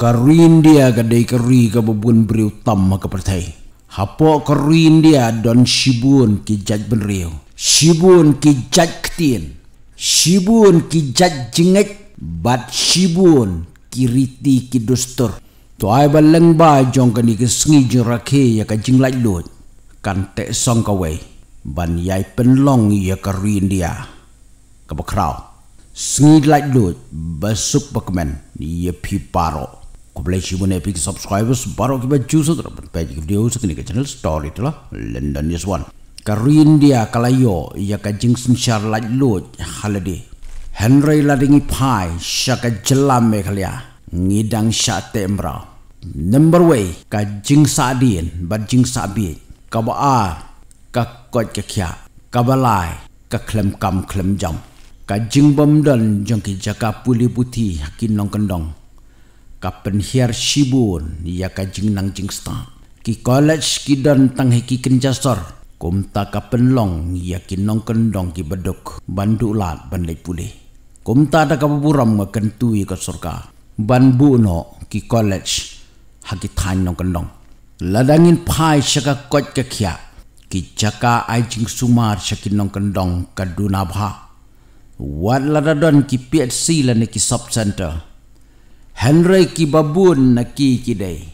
Kerin dia kadai keri ke bubun beri utam maka pertai. Hapo kerin dia don shibun ki jaj benriu. Shibun ki jaj ketin. Shibun ki jaj jengek. Bat shibun ki riti ki dustur. Tu ay baleng ba jong kani ke sengi jeng rakhe ya ka jeng lai lut. Kan tek song ka wei. Ban yai penlong ya kerin dia. Kepakrau. Sengi lai lut basuk pakemen ya pi parok. Apalagi si bukan epic subscribers baru kita jual tu dapat page video sekini ke channel story itulah London News One. Karin dia kalau yo ia kajing sensar lalu halade Henry laringi pai syak jelam mekalia eh, ah. ngidang syate embra number way kajing sadin bajing sabit kaba a kakot kekia kaba lai kaklem kam klem jam kajing bomdon jengki jaka puli putih kinong kendong ka penhiar sibun ya ka jing nang jing sta ki college ki dan tang hiki kenjasor kum ta ka penlong ya ki nong kendong ki beduk bandu lat bandai pule kum ta da ka buram ma kentu ya ka surga ban bu no ki college hagi tan nong kendong ladangin pai saka kot ka kia ki chaka ajing sumar saki nong kendong ka dunabha wat ladadon ki pet si la ne ki sub center Henry kibabun naki kidai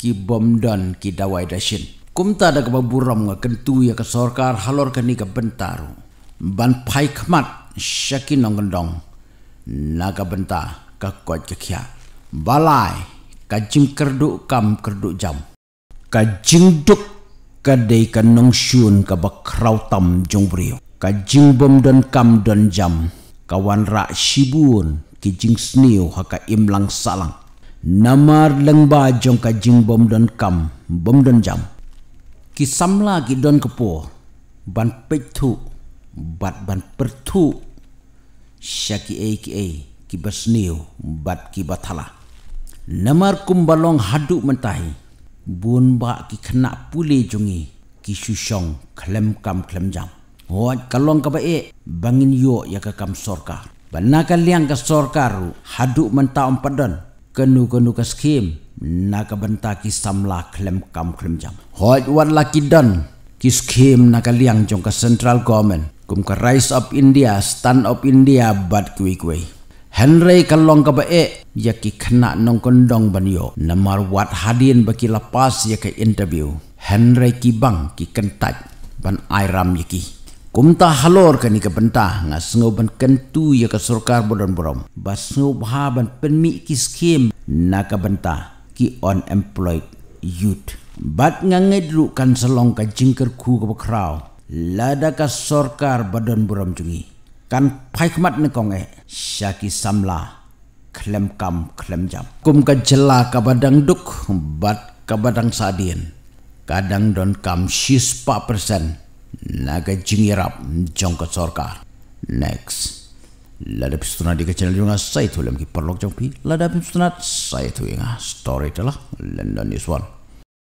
kibomdan kidawai dashin kumta da kababuram nga kentu ya ke sorkar halor kani ke bentaru ban pai khmat syakin nongendong naga benta ka kot kekia balai ka kerduk kam kerduk jam ka jingduk ka dei ka nongsyun ka bakrau tam jongbrio ka jingbom don kam don jam kawan rak sibun kijing sniu haka imlang salang. Namar lengba jong kajing bom don kam, bom don jam. Kisamla ki don kepo, ban petu, bat ban pertu. Syaki ei ki ei, ki besniu, bat ki batala. Namar kumbalong hadu mentahi, bun bak ki kena puli jongi, ki susong klem kam klem jam. Wat kalong kaba e, bangin yo ya ke kam sorka. Benda kalian ke sorkaru haduk mentah empadan. Kenu-kenu ke skim. Na ke bentah kisam lah klem kam klem jam. Hoj wan laki dan. Kiskim na kalian jong ke central government. Kum ke rise of India, stand of India bad kui kui. Henry kalong ke bae. Ya ki kena nong kondong ban yo. Namar wat hadin baki lepas ya ke interview. Henry kibang ki kentat ban airam yaki. ki. Kumta halor kani ke pentah nga sengoban kentu ya ke surkar bodon borom. Bas ban penmi ki skim na ke pentah ki unemployed youth. Bat nga ngedru kan selong ka jingker ku ke pekerau. Lada ka surkar bodon borom jungi. Kan paikmat ni kong eh. Syaki samla klem kam klem jam. Kum ka jela ka badang duk bat ka badang sadien. Kadang don kam shis pa persen naga jingirap jong ke sorkar. Next. Lada pistunat di kecil juga saya tu lemki perlok jong pi. Lada pistunat saya tu inga story telah London is one.